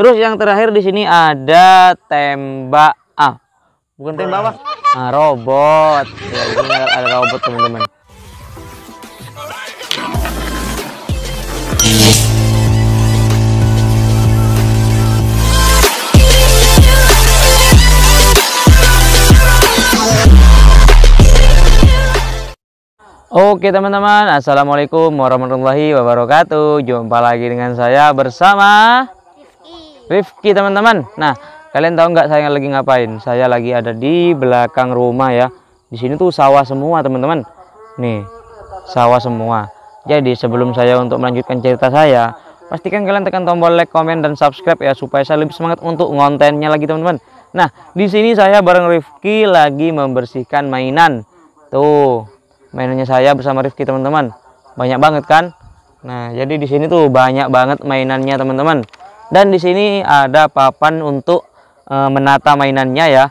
Terus yang terakhir di sini ada tembak ah bukan tembak apa? Ah, robot. Ya, ini ada robot teman-teman. Oke teman-teman, Assalamualaikum warahmatullahi wabarakatuh Jumpa lagi dengan saya bersama Rifki teman-teman nah kalian tahu nggak saya lagi ngapain saya lagi ada di belakang rumah ya di sini tuh sawah semua teman-teman nih sawah semua jadi sebelum saya untuk melanjutkan cerita saya pastikan kalian tekan tombol like comment dan subscribe ya supaya saya lebih semangat untuk kontennya lagi teman-teman nah di sini saya bareng Rifki lagi membersihkan mainan tuh mainannya saya bersama Rifki teman-teman banyak banget kan Nah, jadi di sini tuh banyak banget mainannya, teman-teman. Dan di sini ada papan untuk e, menata mainannya ya.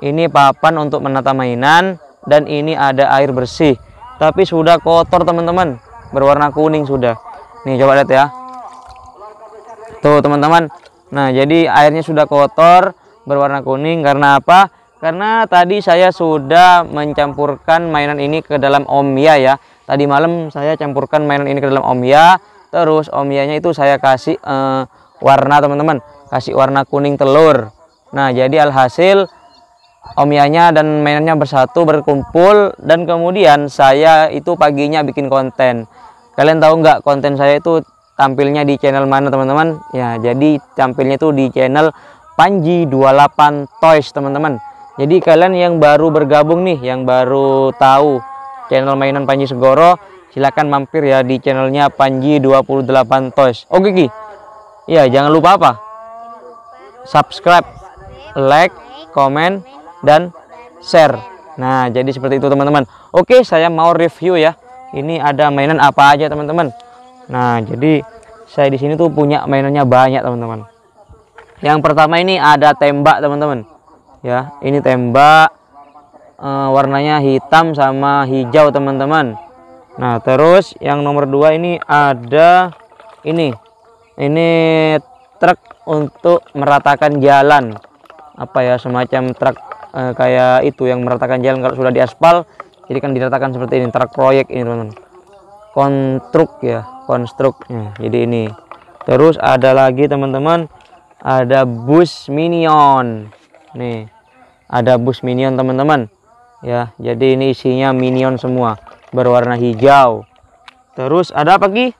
Ini papan untuk menata mainan dan ini ada air bersih. Tapi sudah kotor teman-teman, berwarna kuning sudah. Nih coba lihat ya. Tuh teman-teman. Nah, jadi airnya sudah kotor, berwarna kuning karena apa? Karena tadi saya sudah mencampurkan mainan ini ke dalam omia ya. Tadi malam saya campurkan mainan ini ke dalam omia, terus omianya itu saya kasih eh, warna teman-teman kasih warna kuning telur nah jadi alhasil omianya dan mainannya bersatu berkumpul dan kemudian saya itu paginya bikin konten kalian tahu nggak konten saya itu tampilnya di channel mana teman-teman ya jadi tampilnya itu di channel Panji 28 Toys teman-teman jadi kalian yang baru bergabung nih yang baru tahu channel mainan Panji Segoro silahkan mampir ya di channelnya Panji 28 Toys oke Ki Iya, jangan lupa apa? Subscribe, like, komen, dan share. Nah, jadi seperti itu teman-teman. Oke, saya mau review ya. Ini ada mainan apa aja teman-teman. Nah, jadi saya di sini tuh punya mainannya banyak teman-teman. Yang pertama ini ada tembak teman-teman. Ya, ini tembak uh, warnanya hitam sama hijau teman-teman. Nah, terus yang nomor dua ini ada ini ini truk untuk meratakan jalan apa ya semacam truk e, kayak itu yang meratakan jalan kalau sudah diaspal jadi kan diratakan seperti ini truk proyek ini teman-teman konstruk ya konstruknya jadi ini terus ada lagi teman-teman ada bus minion nih ada bus minion teman-teman ya jadi ini isinya minion semua berwarna hijau terus ada apa Ki?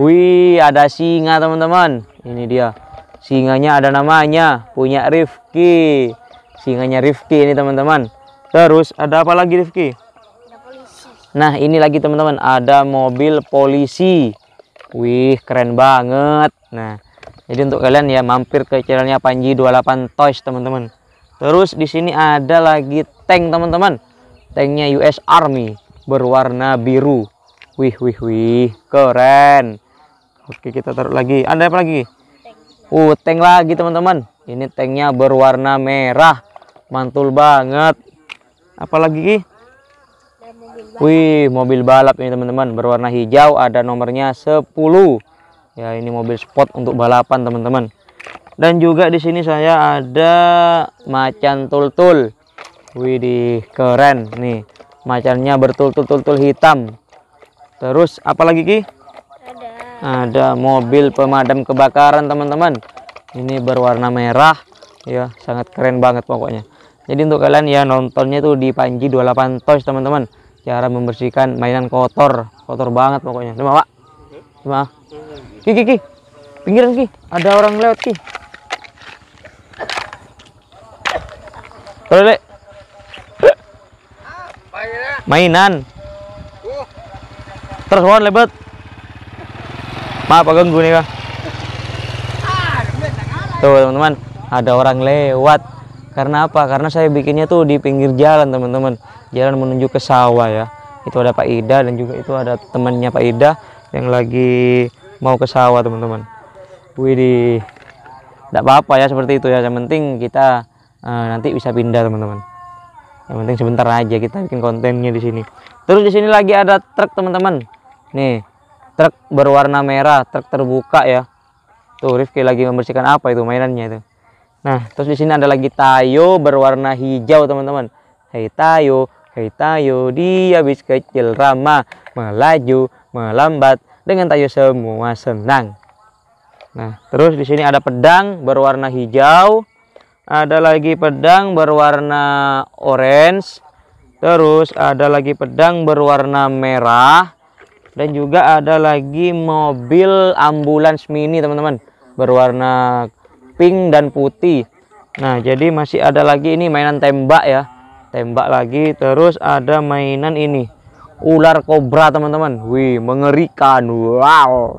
Wih, ada singa teman-teman. Ini dia. Singanya ada namanya, punya Rifki. Singanya Rifki ini teman-teman. Terus ada apa lagi Rifki? Nah, ini lagi teman-teman, ada mobil polisi. Wih, keren banget. Nah, jadi untuk kalian ya mampir ke channelnya Panji 28 Toys teman-teman. Terus di sini ada lagi tank teman-teman. Tanknya US Army berwarna biru. Wih wih wih, keren. Oke, kita taruh lagi. Ada apa lagi? Tank. Uh, tank lagi, teman-teman. Ini tanknya berwarna merah. Mantul banget. Apalagi? ki Wih, mobil balap ini, teman-teman. Berwarna hijau, ada nomornya 10. Ya, ini mobil spot untuk balapan, teman-teman. Dan juga di sini saya ada macan tultul. Wih, di keren nih. Macannya bertultul-tultul hitam. Terus apalagi Ki? ada mobil pemadam kebakaran teman-teman ini berwarna merah ya sangat keren banget pokoknya jadi untuk kalian ya nontonnya tuh di Panji 28 Toys teman-teman cara membersihkan mainan kotor kotor banget pokoknya cuma pak cuma ki ki ki pinggiran ki ada orang lewat ki Tolek. Mainan. Uh. Terus lebat Maaf Pak ganggu nih, Kak. Tuh, teman-teman, ada orang lewat. Karena apa? Karena saya bikinnya tuh di pinggir jalan, teman-teman. Jalan menuju ke sawah ya. Itu ada Pak Ida dan juga itu ada temannya Pak Ida yang lagi mau ke sawah, teman-teman. Widih. Tidak apa-apa ya seperti itu ya. Yang penting kita uh, nanti bisa pindah, teman-teman yang penting sebentar aja kita bikin kontennya di sini terus di sini lagi ada truk teman-teman nih truk berwarna merah truk terbuka ya tuh Rifki lagi membersihkan apa itu mainannya itu nah terus di sini ada lagi tayo berwarna hijau teman-teman hei tayo hei tayo dia bis kecil ramah melaju melambat dengan tayo semua senang nah terus di sini ada pedang berwarna hijau ada lagi pedang berwarna orange terus ada lagi pedang berwarna merah dan juga ada lagi mobil ambulans mini teman-teman berwarna pink dan putih nah jadi masih ada lagi ini mainan tembak ya tembak lagi terus ada mainan ini ular kobra teman-teman wih mengerikan wow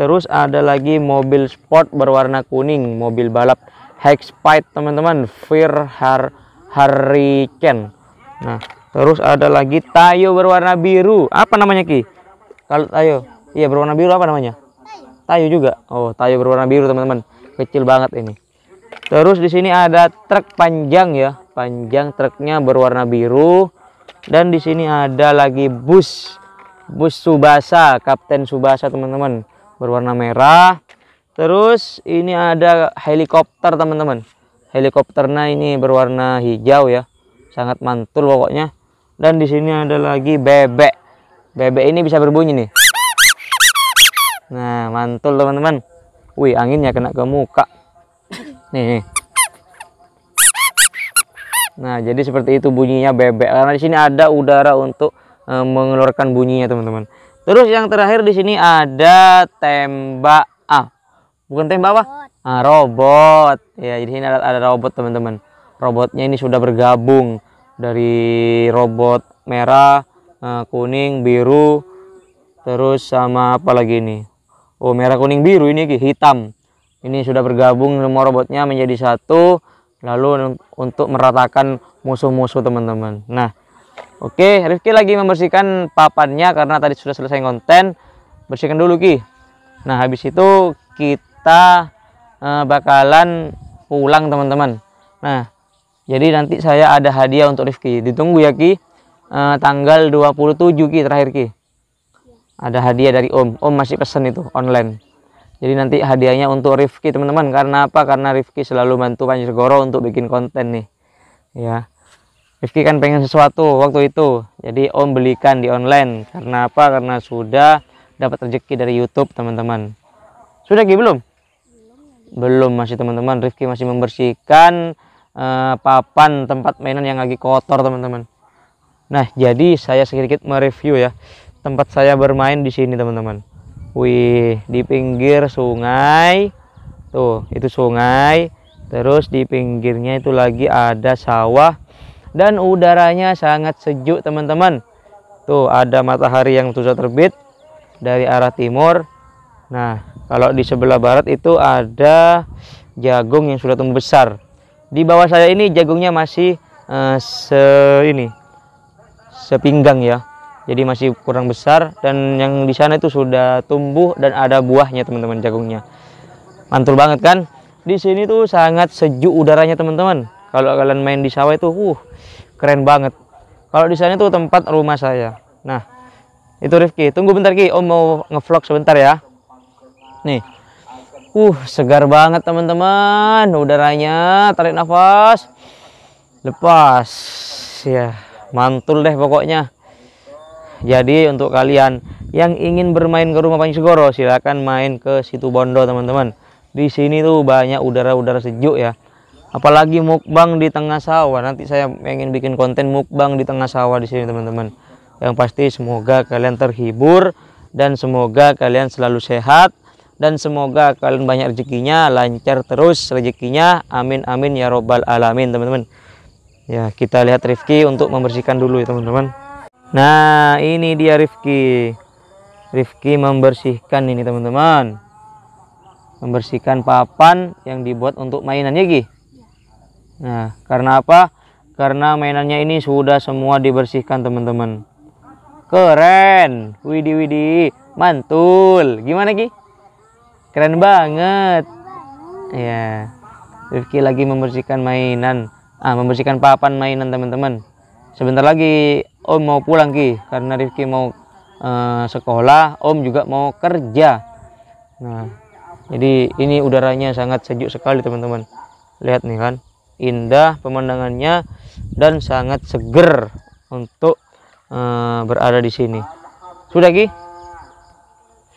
terus ada lagi mobil sport berwarna kuning mobil balap hex fight teman-teman Fear Har Hurricane nah terus ada lagi Tayo berwarna biru apa namanya Ki kalau tayo, iya berwarna biru apa namanya? Tayo juga. Oh, tayo berwarna biru teman-teman. Kecil banget ini. Terus di sini ada truk panjang ya, panjang truknya berwarna biru. Dan di sini ada lagi bus, bus Subasa, Kapten Subasa teman-teman, berwarna merah. Terus ini ada helikopter teman-teman, helikopternya ini berwarna hijau ya, sangat mantul pokoknya. Dan di sini ada lagi bebek, Bebek ini bisa berbunyi nih. Nah, mantul teman-teman. Wih, anginnya kena ke muka. Nih. Nah, jadi seperti itu bunyinya bebek. Karena di sini ada udara untuk e, mengeluarkan bunyinya, teman-teman. Terus yang terakhir di sini ada tembak ah. Bukan tembak apa? Ah, robot. Ya, jadi ini ada, ada robot, teman-teman. Robotnya ini sudah bergabung dari robot merah Eh, kuning biru terus sama apa lagi ini oh merah kuning biru ini hitam ini sudah bergabung semua robotnya menjadi satu lalu untuk meratakan musuh-musuh teman-teman nah oke okay, Rifki lagi membersihkan papannya karena tadi sudah selesai konten bersihkan dulu Ki nah habis itu kita uh, bakalan pulang teman-teman nah jadi nanti saya ada hadiah untuk Rifki ditunggu ya Ki uh, tanggal 27 Ki terakhir Ki. Ada hadiah dari Om. Om masih pesen itu online. Jadi nanti hadiahnya untuk Rifki teman-teman karena apa? Karena Rifki selalu bantu goro untuk bikin konten nih. Ya. Rifki kan pengen sesuatu waktu itu. Jadi Om belikan di online. Karena apa? Karena sudah dapat rezeki dari YouTube, teman-teman. Sudah Ki belum? Belum masih teman-teman. Rifki masih membersihkan uh, papan tempat mainan yang lagi kotor, teman-teman. Nah, jadi saya sedikit mereview ya tempat saya bermain di sini, teman-teman. Wih, di pinggir sungai. Tuh, itu sungai. Terus di pinggirnya itu lagi ada sawah dan udaranya sangat sejuk, teman-teman. Tuh, ada matahari yang sudah terbit dari arah timur. Nah, kalau di sebelah barat itu ada jagung yang sudah tumbuh besar. Di bawah saya ini jagungnya masih uh, eh, se ini sepinggang ya jadi masih kurang besar dan yang di sana itu sudah tumbuh dan ada buahnya teman-teman jagungnya mantul banget kan di sini tuh sangat sejuk udaranya teman-teman kalau kalian main di sawah itu uh keren banget kalau di sana tuh tempat rumah saya nah itu Rifki tunggu bentar Ki Om mau ngevlog sebentar ya nih uh segar banget teman-teman udaranya tarik nafas lepas ya mantul deh pokoknya jadi untuk kalian yang ingin bermain ke rumah Panji Segoro silahkan main ke situ Bondo teman-teman di sini tuh banyak udara-udara sejuk ya apalagi mukbang di tengah sawah nanti saya ingin bikin konten mukbang di tengah sawah di sini teman-teman yang pasti semoga kalian terhibur dan semoga kalian selalu sehat dan semoga kalian banyak rezekinya lancar terus rezekinya amin amin ya robbal alamin teman-teman Ya, kita lihat Rifki untuk membersihkan dulu ya, teman-teman. Nah, ini dia Rifki. Rifki membersihkan ini, teman-teman. Membersihkan papan yang dibuat untuk mainannya, Gi. Nah, karena apa? Karena mainannya ini sudah semua dibersihkan, teman-teman. Keren. Widi Widi, mantul. Gimana, Ki? Keren banget. Ya. Rifki lagi membersihkan mainan ah membersihkan papan mainan teman-teman sebentar lagi om mau pulang Ki karena Rifki mau uh, sekolah om juga mau kerja nah jadi ini udaranya sangat sejuk sekali teman-teman lihat nih kan indah pemandangannya dan sangat seger untuk uh, berada di sini sudah Ki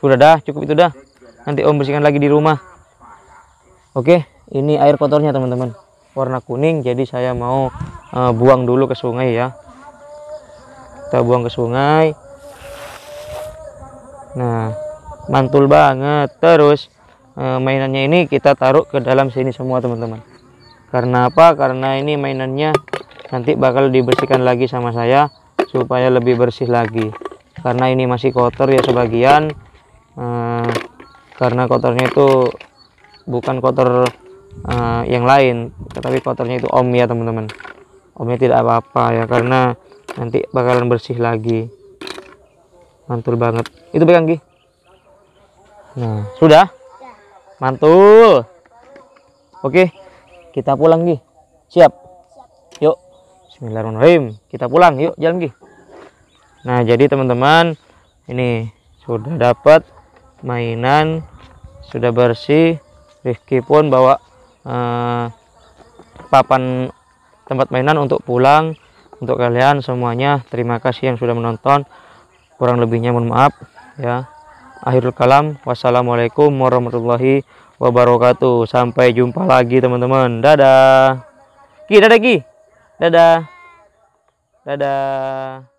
sudah dah cukup itu dah nanti om bersihkan lagi di rumah oke ini air kotornya teman-teman warna kuning jadi saya mau uh, buang dulu ke sungai ya kita buang ke sungai nah mantul banget terus uh, mainannya ini kita taruh ke dalam sini semua teman-teman karena apa karena ini mainannya nanti bakal dibersihkan lagi sama saya supaya lebih bersih lagi karena ini masih kotor ya sebagian uh, karena kotornya itu bukan kotor uh, yang lain tetapi kotornya itu om ya teman-teman omnya tidak apa-apa ya karena nanti bakalan bersih lagi mantul banget itu pegang Ki nah sudah mantul oke kita pulang Ki siap yuk Bismillahirrahmanirrahim kita pulang yuk jalan Ki nah jadi teman-teman ini sudah dapat mainan sudah bersih Rifki pun bawa Eh, papan tempat mainan untuk pulang untuk kalian semuanya terima kasih yang sudah menonton kurang lebihnya mohon maaf ya akhirul kalam wassalamualaikum warahmatullahi wabarakatuh sampai jumpa lagi teman-teman dadah ki dadah ki dadah dadah